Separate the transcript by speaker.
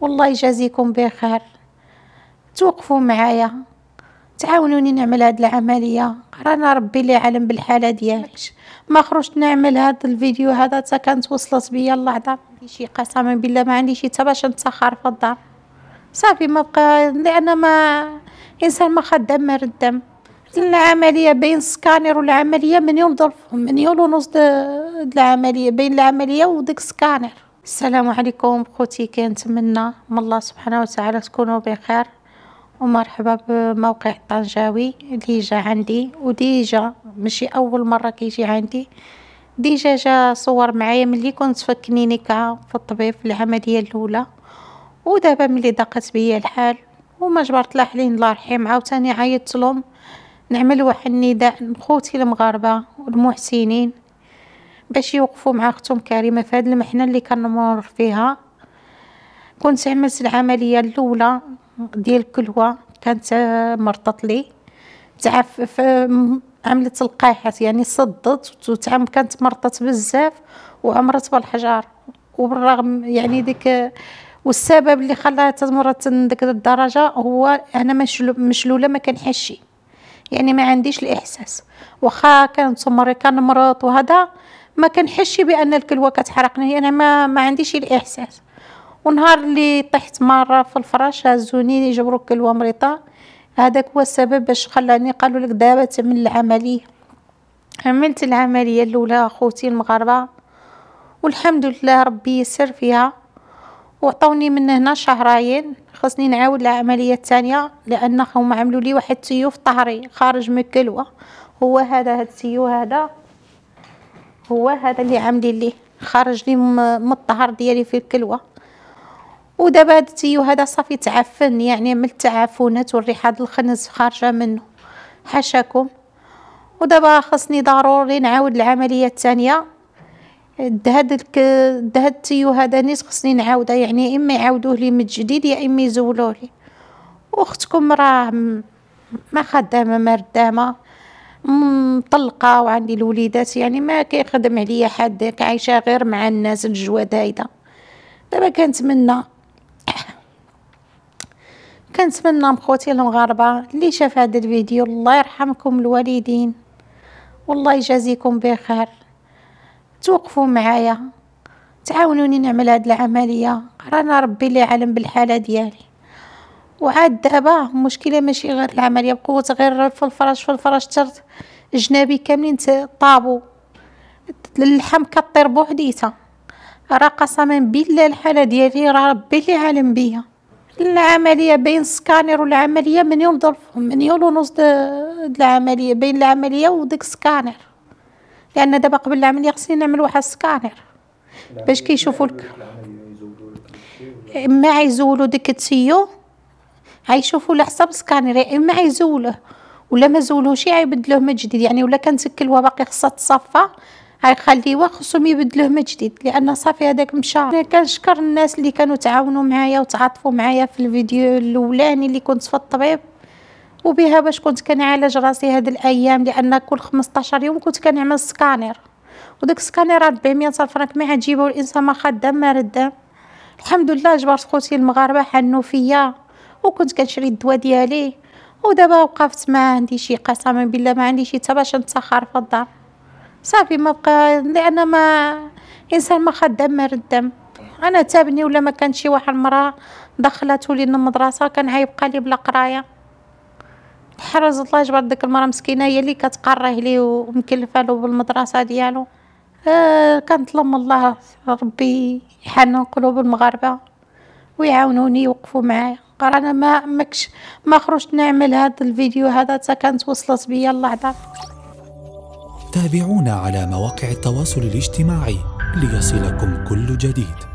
Speaker 1: والله يجازيكم بخير توقفوا معايا تعاونوني نعمل هاد العمليه رانا ربي اللي عالم بالحاله ديالك ما خرجت نعمل هاد الفيديو هذا حتى كانت وصلت بيا اللحظه شي قسما بالله ما عنديش حتى باش نتسخر في الدار صافي ما بقى لان ما انسان ما خدام ما ردم عمليه بين السكانر والعملية مليون ظرفهم مليون ونص العملية بين العملية وديك السكانر السلام عليكم خوتي كنتمنى من الله سبحانه وتعالى تكونوا بخير ومرحبا بموقع طنجاوي اللي جا عندي وديجا ماشي اول مره كيجي عندي ديجا جا صور معايا ملي كنت في كلينيكا في الطبيب في العمليه الاولى ودابا ملي ضاقت بيا الحال وما جبرت لا حلين الله يرحم عاوتاني عيطت لهم نعمل واحد النداء لخوتي المغاربه والمحسنين باش يوقفوا مع اختهم كريمه في هاد المحنه اللي كنمر فيها كنت عملت العمليه الاولى ديال كلوة كانت مرطط لي تعف عملت القاحات يعني صدت وتعم كانت مرطت بزاف وعمرت بالحجار وبالرغم يعني ديك والسبب اللي خلاها تمرت ديك الدرجه هو انا مشلوله ما كنحشي يعني ما عنديش الإحساس واخا كانت سمري كان مرض وهذا ما كنحش بأن الكلوة كتحرقني أنا ما, ما عنديش الإحساس ونهار اللي طحت مرة في الفراش هزوني جبرو الكلوه مريضة هذاك هو السبب باش خلاني قالوا لك دابا تمن العملية عملت العملية الأولى أخوتي المغاربة والحمد لله ربي يسر فيها وعطوني من هنا شهرين خصني نعاود العمليه الثانيه لان هما عملوا لي واحد تيو في طهري خارج من الكلوه هو هذا هاد التيو هذا هو هذا اللي عاملين ليه خارج لي من الطهر ديالي في الكلوه ودابا هاد التيو هذا صافي تعفن يعني من التعفنات والريحه ديال الخنز خارجه منه حاشاكم ودابا خصني ضروري نعاود العمليه الثانيه دهاد الك... دهاد التيو هذا نيت خصني نعاوده يعني اما يعاودوه لي من جديد يا اما يزولوه لي واختكم راه ما خدامه ما ردامه مطلقه وعندي الوليدات يعني ما كيخدم عليا حد عايشه غير مع الناس الجواد هيدا دابا كنتمنى كنتمنى مخوتي المغاربه اللي شاف هذا الفيديو الله يرحمكم الوالدين والله يجازيكم بخير توقفوا معايا تعاونوني نعمل هاد العمليه رانا ربي اللي عالم بالحاله ديالي وعاد دابا المشكله ماشي غير العمليه بقوه غير في الفراش في الفراش ترت جنابي كاملين طابو اللحم كطير بوحديتها راه قسما بالله الحاله ديالي راه ربي اللي عالم بيا العمليه بين السكانر والعمليه يوم ظرف يوم ونص العمليه بين العمليه وديك السكانر لان دابا قبل العمليه خصني نعمل واحد السكانر باش كيشوفوا لك اما يزولوا ديك التيو غيشوفوا على السكانير السكانر اما غيزولوه ولا ما زولوش غيبدلوه من جديد يعني ولا كانت الكلوه باقي خصها تصفى غيخليوها خصهم يبدلوه من جديد لان صافي هذاك مشى انا كنشكر الناس اللي كانوا تعاونوا معايا وتعاطفوا معايا في الفيديو الاولاني اللي كنت في الطبيب وبها باش كنت كنعالج راسي هاد الايام لان كل 15 يوم كنت كنعمل سكانير وداك السكانير 100 فرانك ما عجيبه الانسان ما خدام ما رد الحمد لله جبرت خوتي المغاربه حنوا فيا وكنت كنشري الدواء ديالي ودابا وقفت ما عندي شي قسما بالله ما عندي شي تباش باش نتسخر في الدار صافي ما بقى لان ما انسان ما خدام ما ردم انا تابني ولا ما كانت شي واحد المراه دخلته لي المدرسه كان هيبقى لي بلا قرايه حرز الله يجبر ديك المراه مسكينه هي اللي كتقريه ليه ومكلفه له بالمدرسه ديالو آه كنطلب من الله ربي يحن قلوب المغاربه ويعاونوني يوقفوا معايا انا ما مكش ما خرجت نعمل هذا الفيديو هذا حتى كانت وصلت بيا اللحظه تابعونا على مواقع التواصل الاجتماعي ليصلكم كل جديد